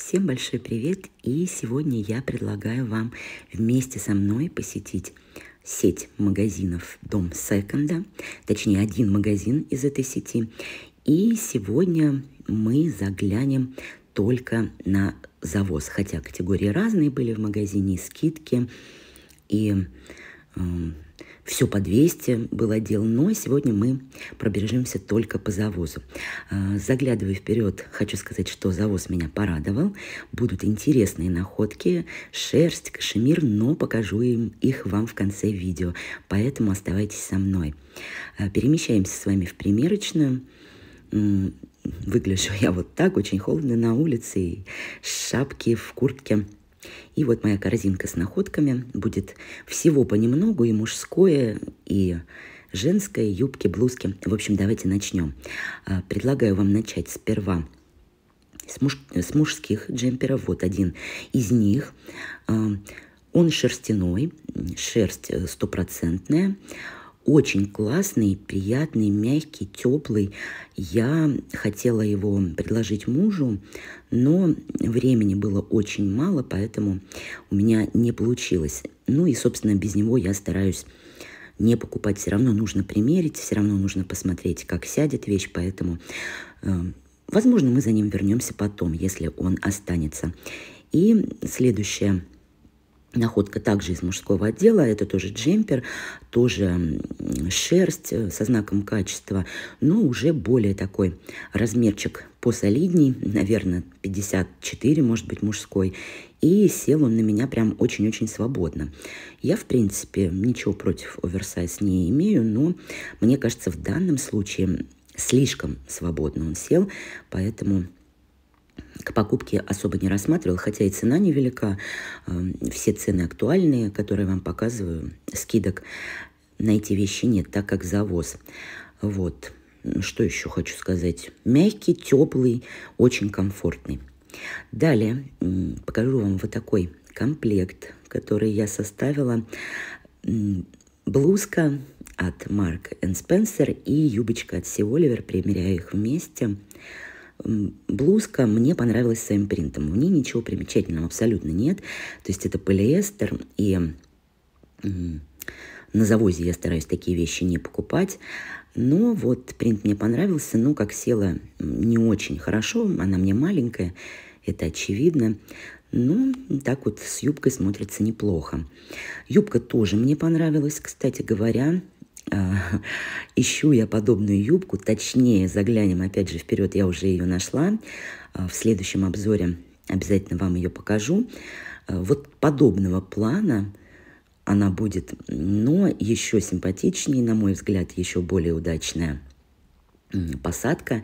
Всем большой привет! И сегодня я предлагаю вам вместе со мной посетить сеть магазинов Дом Секонда, точнее один магазин из этой сети. И сегодня мы заглянем только на завоз, хотя категории разные были в магазине, скидки, и э, все по 200 было дел, но сегодня мы пробежимся только по завозу. А, заглядывая вперед, хочу сказать, что завоз меня порадовал. Будут интересные находки, шерсть, кашемир, но покажу им их вам в конце видео, поэтому оставайтесь со мной. А, перемещаемся с вами в примерочную выгляжу я вот так, очень холодно на улице, и шапки в куртке – и вот моя корзинка с находками будет всего понемногу, и мужское, и женское, юбки, блузки. В общем, давайте начнем. А, предлагаю вам начать сперва с, муж, с мужских джемперов. Вот один из них. А, он шерстяной, шерсть э, стопроцентная, очень классный, приятный, мягкий, теплый. Я хотела его предложить мужу, но времени было очень мало, поэтому у меня не получилось. Ну и, собственно, без него я стараюсь не покупать. Все равно нужно примерить, все равно нужно посмотреть, как сядет вещь, поэтому, э, возможно, мы за ним вернемся потом, если он останется. И следующее – Находка также из мужского отдела, это тоже джемпер, тоже шерсть э, со знаком качества, но уже более такой размерчик посолидней, наверное, 54, может быть, мужской. И сел он на меня прям очень-очень свободно. Я, в принципе, ничего против оверсайз не имею, но мне кажется, в данном случае слишком свободно он сел, поэтому к покупке особо не рассматривал, хотя и цена невелика. Эм, все цены актуальные, которые вам показываю, скидок на эти вещи нет, так как завоз. Вот, что еще хочу сказать. Мягкий, теплый, очень комфортный. Далее покажу вам вот такой комплект, который я составила. Блузка от Марк Спенсер и юбочка от Си Оливер. Примеряю их вместе. Вместе. Блузка мне понравилась своим принтом. В ней ничего примечательного абсолютно нет. То есть это полиэстер, и на завозе я стараюсь такие вещи не покупать. Но вот принт мне понравился, но как села не очень хорошо, она мне маленькая, это очевидно. Ну, так вот с юбкой смотрится неплохо. Юбка тоже мне понравилась, кстати говоря. ищу я подобную юбку, точнее, заглянем опять же вперед, я уже ее нашла, а, в следующем обзоре обязательно вам ее покажу. А, вот подобного плана она будет, но еще симпатичнее, на мой взгляд, еще более удачная посадка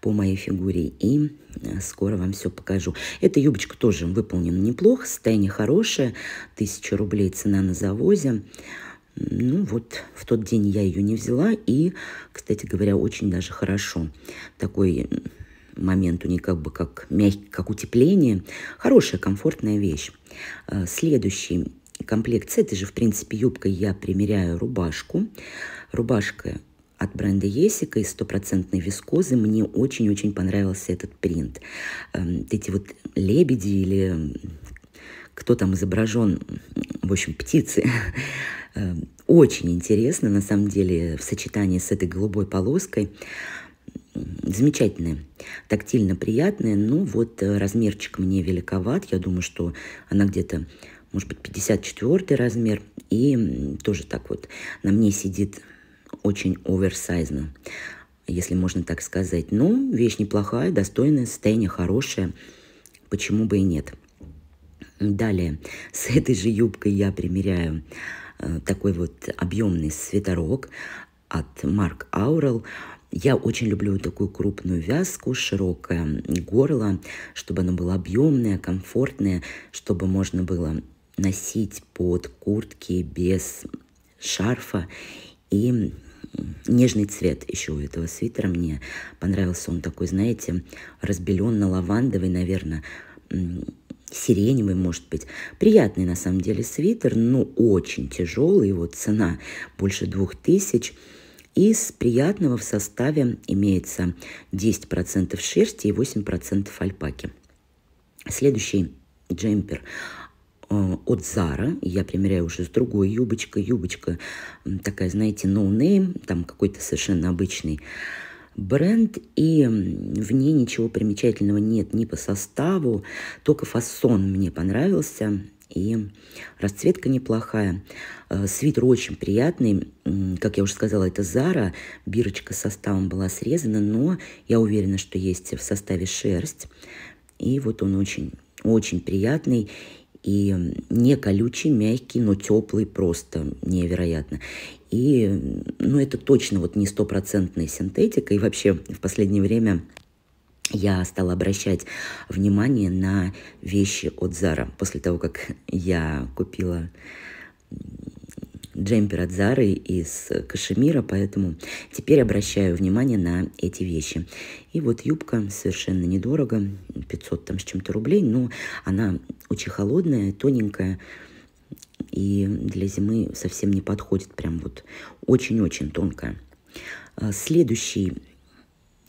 по моей фигуре и э, скоро вам все покажу. Эта юбочка тоже выполнена неплохо, состояние хорошее, 1000 рублей цена на завозе. Ну вот, в тот день я ее не взяла, и, кстати говоря, очень даже хорошо. Такой момент у нее как бы как мягкий, как утепление. Хорошая, комфортная вещь. А, следующий комплект с этой же, в принципе, юбкой я примеряю рубашку. Рубашка от бренда Есика из стопроцентной вискозы. Мне очень-очень понравился этот принт. Эм, эти вот лебеди или кто там изображен, в общем, птицы, Эм, очень интересно, на самом деле, в сочетании с этой голубой полоской. Замечательная, тактильно приятная. Ну вот э, размерчик мне великоват. Я думаю, что она где-то, может быть, 54 размер. И тоже так вот на мне сидит очень оверсайзно, если можно так сказать. Но ну, вещь неплохая, достойная, состояние хорошее. Почему бы и нет? Далее, с этой же юбкой я примеряю Э, такой вот объемный свитерок от Марк Аурал. Я очень люблю такую крупную вязку, широкое горло, чтобы оно было объемное, комфортное, чтобы можно было носить под куртки без шарфа. И нежный цвет еще у этого свитера мне понравился. Он такой, знаете, разбеленно-лавандовый, наверное, сиреневый, может быть. Приятный на самом деле свитер, но очень тяжелый. Его цена больше двух тысяч. Из приятного в составе имеется 10% шерсти и 8% альпаки. Следующий джемпер э, от Зара. Я примеряю уже с другой юбочкой. Юбочка такая, знаете, no name, там какой-то совершенно обычный бренд, и в ней ничего примечательного нет ни по составу, только фасон мне понравился, и расцветка неплохая. Э, свитер очень приятный. Как я уже сказала, это Зара. Бирочка с составом была срезана, но я уверена, что есть в составе шерсть. И вот он очень очень приятный и не колючий, мягкий, но теплый просто невероятно. И, ну, это точно вот не стопроцентная синтетика. И вообще в последнее время я стала обращать внимание на вещи от Зара. После того, как я купила джемпер от Зары из кашемира, поэтому теперь обращаю внимание на эти вещи. И вот юбка совершенно недорого, 500 там с чем-то рублей, но она очень холодная, тоненькая, и для зимы совсем не подходит, прям вот очень-очень тонкая. А, следующий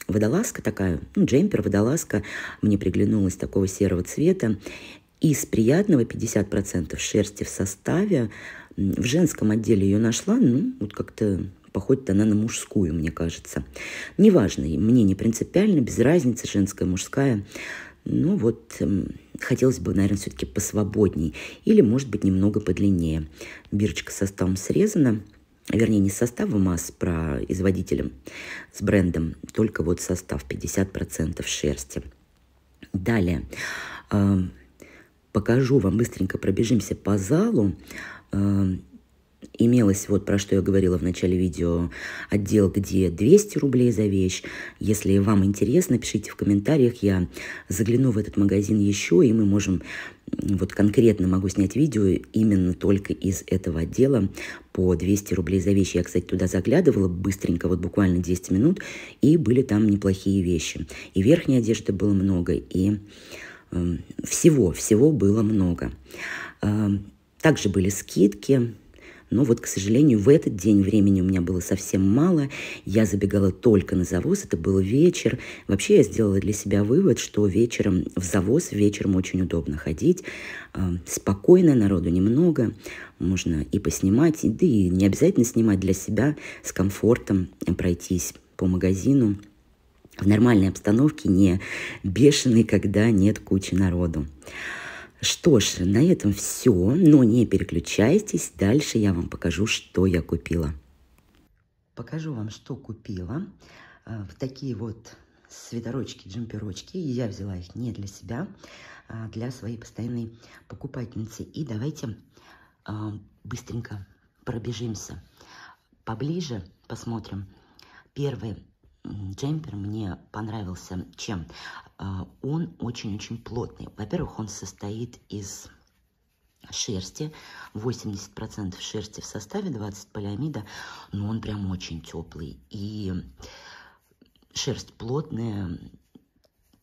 водолазка такая, ну, джемпер, водолазка, мне приглянулась такого серого цвета. Из приятного 50% шерсти в составе в женском отделе ее нашла, ну, вот как-то походит она на мужскую, мне кажется. Неважно, мне не принципиально, без разницы, женская, мужская. Ну вот, хотелось бы, наверное, все-таки посвободней или, может быть, немного подлиннее. Бирочка составом срезана, вернее, не составом, а с производителем, с брендом, только вот состав 50% шерсти. Далее, покажу вам, быстренько пробежимся по залу. Э, имелось, вот про что я говорила в начале видео, отдел, где 200 рублей за вещь. Если вам интересно, пишите в комментариях, я загляну в этот магазин еще, и мы можем, вот конкретно могу снять видео именно только из этого отдела по 200 рублей за вещь. Я, кстати, туда заглядывала быстренько, вот буквально 10 минут, и были там неплохие вещи. И верхней одежды было много, и Э, всего, всего было много. Э, также были скидки, но вот, к сожалению, в этот день времени у меня было совсем мало. Я забегала только на завоз, это был вечер. Вообще я сделала для себя вывод, что вечером в завоз, вечером очень удобно ходить. Э, спокойно, народу немного. Можно и поснимать, да и не обязательно снимать для себя, с комфортом пройтись по магазину – в нормальной обстановке, не бешеный, когда нет кучи народу. Что ж, на этом все, но не переключайтесь, дальше я вам покажу, что я купила. Покажу вам, что купила. Э, в такие вот свитерочки, джемперочки. Я взяла их не для себя, а для своей постоянной покупательницы. И давайте э, быстренько пробежимся. Поближе посмотрим. Первый джемпер мне понравился чем? А, он очень-очень плотный. Во-первых, он состоит из шерсти, 80% шерсти в составе, 20 полиамида, но он прям очень теплый. И шерсть плотная,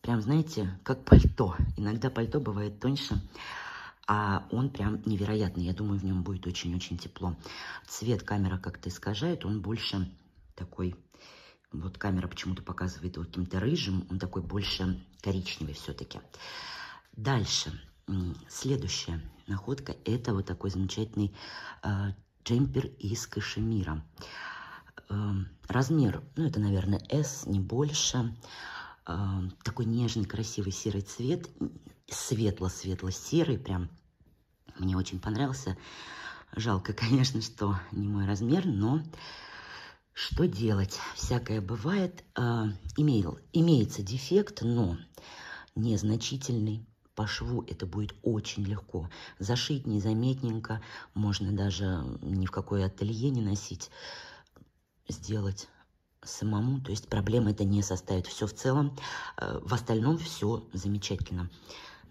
прям, знаете, как пальто. Иногда пальто бывает тоньше, а он прям невероятный. Я думаю, в нем будет очень-очень тепло. Цвет камера как-то искажает, он больше такой вот камера почему-то показывает его каким-то рыжим. Он такой больше коричневый все-таки. Дальше. Следующая находка – это вот такой замечательный э, джемпер из кашемира. Э, размер, ну, это, наверное, S, не больше. Э, такой нежный, красивый серый цвет. Светло-светло-серый прям. Мне очень понравился. Жалко, конечно, что не мой размер, но что делать? Всякое бывает. Э, имейл, имеется дефект, но незначительный. По шву это будет очень легко. Зашить незаметненько, можно даже ни в какое ателье не носить. Сделать самому, то есть проблема это не составит. Все в целом, э, в остальном все замечательно.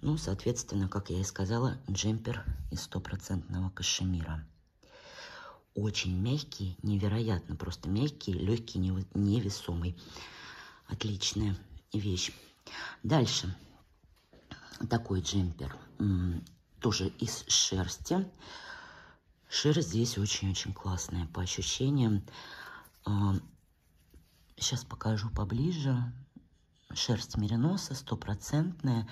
Ну, соответственно, как я и сказала, джемпер из стопроцентного кашемира очень мягкий, невероятно просто мягкий, легкий, невесомый. Отличная вещь. Дальше такой джемпер, тоже из шерсти. Шерсть здесь очень-очень классная по ощущениям. Сейчас а, покажу поближе. Шерсть мериноса стопроцентная.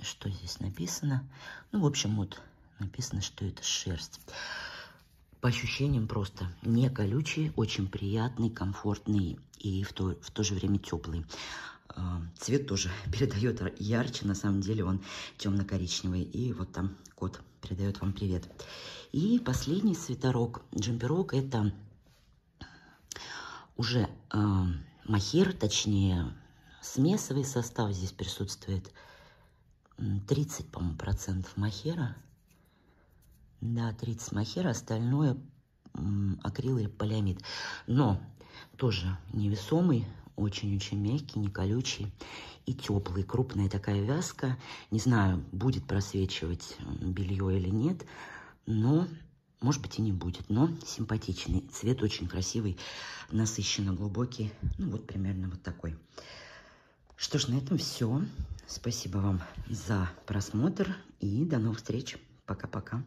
Что здесь написано? Ну, в общем, вот Написано, что это шерсть. По ощущениям просто не колючий, очень приятный, комфортный и в то, в то же время теплый. А, цвет тоже передает ярче, на самом деле он темно-коричневый. И вот там кот передает вам привет. И последний свитерок, джемперок, это уже э, махер, точнее смесовый состав здесь присутствует. 30, по-моему, процентов махера – да, 30 махер, остальное акрил или полиамид. Но тоже невесомый, очень-очень мягкий, не колючий и теплый. Крупная такая вязка. Не знаю, будет просвечивать белье или нет, но, может быть, и не будет. Но симпатичный. Цвет очень красивый, насыщенно глубокий. Ну, вот примерно вот такой. Что ж, на этом все. Спасибо вам за просмотр и до новых встреч. Пока-пока.